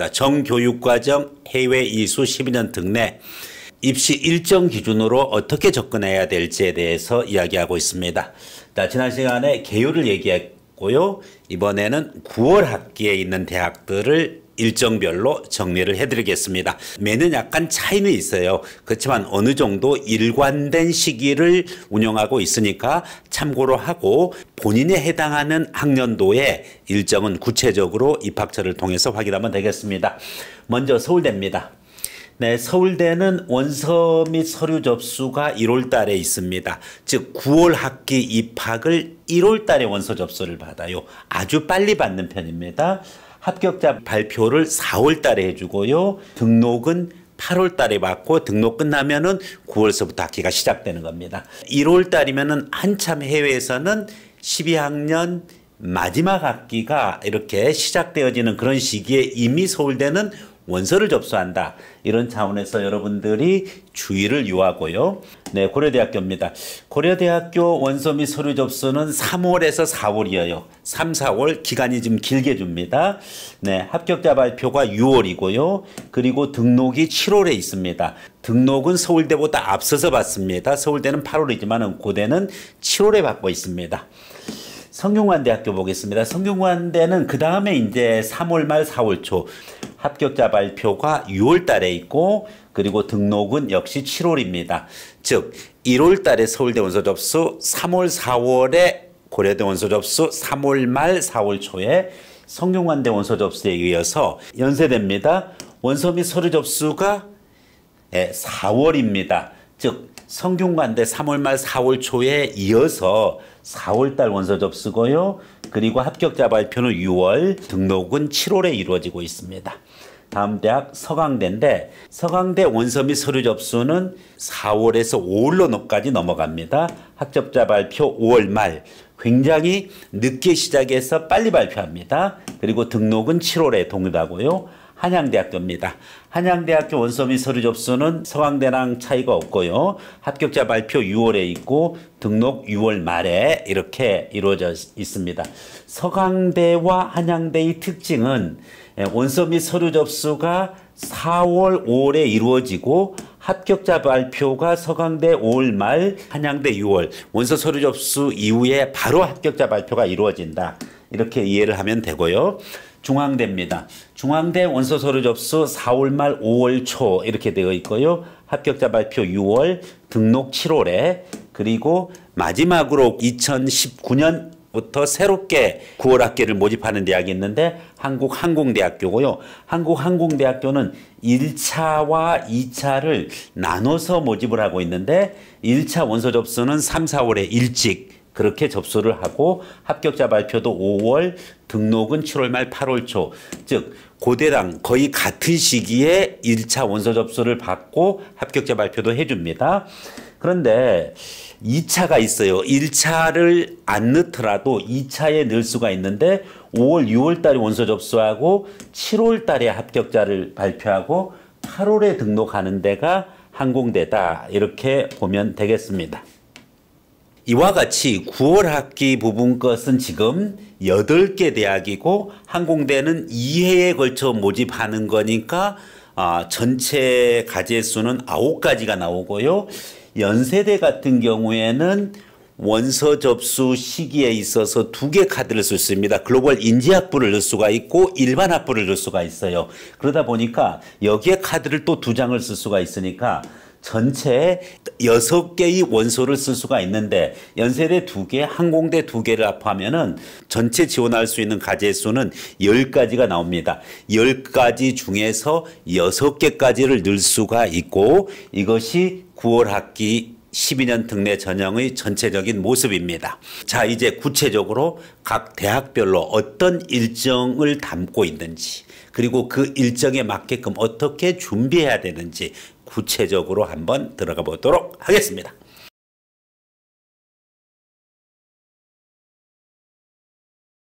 그러니까 정교육과정 해외 이수 12년 등내 입시 일정 기준으로 어떻게 접근해야 될지에 대해서 이야기하고 있습니다. 지난 시간에 개요를 얘기했고요. 이번에는 9월 학기에 있는 대학들을 일정별로 정리를 해드리겠습니다. 매년 약간 차이는 있어요. 그렇지만 어느 정도 일관된 시기를 운영하고 있으니까 참고로 하고 본인에 해당하는 학년도에 일정은 구체적으로 입학처를 통해서 확인하면 되겠습니다. 먼저 서울대입니다. 네, 서울대는 원서 및 서류 접수가 1월 달에 있습니다. 즉 9월 학기 입학을 1월 달에 원서 접수를 받아요. 아주 빨리 받는 편입니다. 합격자 발표를 4월 달에 해주고요. 등록은 8월 달에 받고 등록 끝나면은 9월서부터 학기가 시작되는 겁니다. 1월 달이면은 한참 해외에서는 12학년 마지막 학기가 이렇게 시작되어지는 그런 시기에 이미 서울대는 원서를 접수한다. 이런 차원에서 여러분들이 주의를 요하고요. 네, 고려대학교입니다. 고려대학교 원서 및 서류 접수는 3월에서 4월이에요. 3, 4월 기간이 좀 길게 줍니다. 네, 합격자 발표가 6월이고요. 그리고 등록이 7월에 있습니다. 등록은 서울대보다 앞서서 받습니다. 서울대는 8월이지만 고대는 7월에 받고 있습니다. 성균관대학교 보겠습니다. 성균관대는 그 다음에 이제 3월 말 4월 초 합격자 발표가 6월 달에 있고 그리고 등록은 역시 7월입니다. 즉 1월 달에 서울대 원서 접수, 3월 4월에 고려대 원서 접수, 3월 말 4월 초에 성균관대 원서 접수에 이어서 연세대입니다. 원서 및 서류 접수가 4월입니다. 예, 즉 성균관대 3월 말 4월 초에 이어서 4월 달 원서 접수고요. 그리고 합격자 발표는 6월, 등록은 7월에 이루어지고 있습니다. 다음 대학 서강대인데 서강대 원서 및 서류 접수는 4월에서 5월로까지 넘어갑니다. 학접자 발표 5월 말 굉장히 늦게 시작해서 빨리 발표합니다. 그리고 등록은 7월에 동일하고요. 한양대학교입니다. 한양대학교 원서 및 서류 접수는 서강대랑 차이가 없고요. 합격자 발표 6월에 있고 등록 6월 말에 이렇게 이루어져 있습니다. 서강대와 한양대의 특징은 예, 원서 및 서류 접수가 4월, 5월에 이루어지고 합격자 발표가 서강대 5월 말, 한양대 6월, 원서 서류 접수 이후에 바로 합격자 발표가 이루어진다. 이렇게 이해를 하면 되고요. 중앙대입니다. 중앙대 원서 서류 접수 4월 말 5월 초 이렇게 되어 있고요. 합격자 발표 6월, 등록 7월에 그리고 마지막으로 2019년 부터 새롭게 9월 학기를 모집하는 대학이 있는데 한국항공대학교고요. 한국항공대학교는 1차와 2차를 나눠서 모집을 하고 있는데 1차 원서 접수는 3, 4월에 일찍 그렇게 접수를 하고 합격자 발표도 5월 등록은 7월 말 8월 초. 즉 고대랑 거의 같은 시기에 1차 원서 접수를 받고 합격자 발표도 해줍니다. 그런데 2차가 있어요. 1차를 안 넣더라도 2차에 넣을 수가 있는데 5월, 6월 달에 원서 접수하고 7월 달에 합격자를 발표하고 8월에 등록하는 데가 항공대다. 이렇게 보면 되겠습니다. 이와 같이 9월 학기 부분 것은 지금 8개 대학이고 항공대는 2회에 걸쳐 모집하는 거니까 아, 전체 과제 수는 9가지가 나오고요. 연세대 같은 경우에는 원서 접수 시기에 있어서 두 개 카드를 쓸 수 있습니다. 글로벌 인지학부를 넣을 수가 있고 일반 학부를 넣을 수가 있어요. 그러다 보니까 여기에 카드를 또 두 장을 쓸 수가 있으니까 전체에 여섯 개의 원소를 쓸 수가 있는데 연세대 두 개, 항공대 두 개를 합하면은 전체 지원할 수 있는 가제 수는 열가지가 나옵니다. 열가지 중에서 여섯 개까지를 넣을 수가 있고 이것이 9월 학기 12년 특례 전형의 전체적인 모습입니다. 자, 이제 구체적으로 각 대학별로 어떤 일정을 담고 있는지, 그리고 그 일정에 맞게끔 어떻게 준비해야 되는지 구체적으로 한번 들어가 보도록 하겠습니다.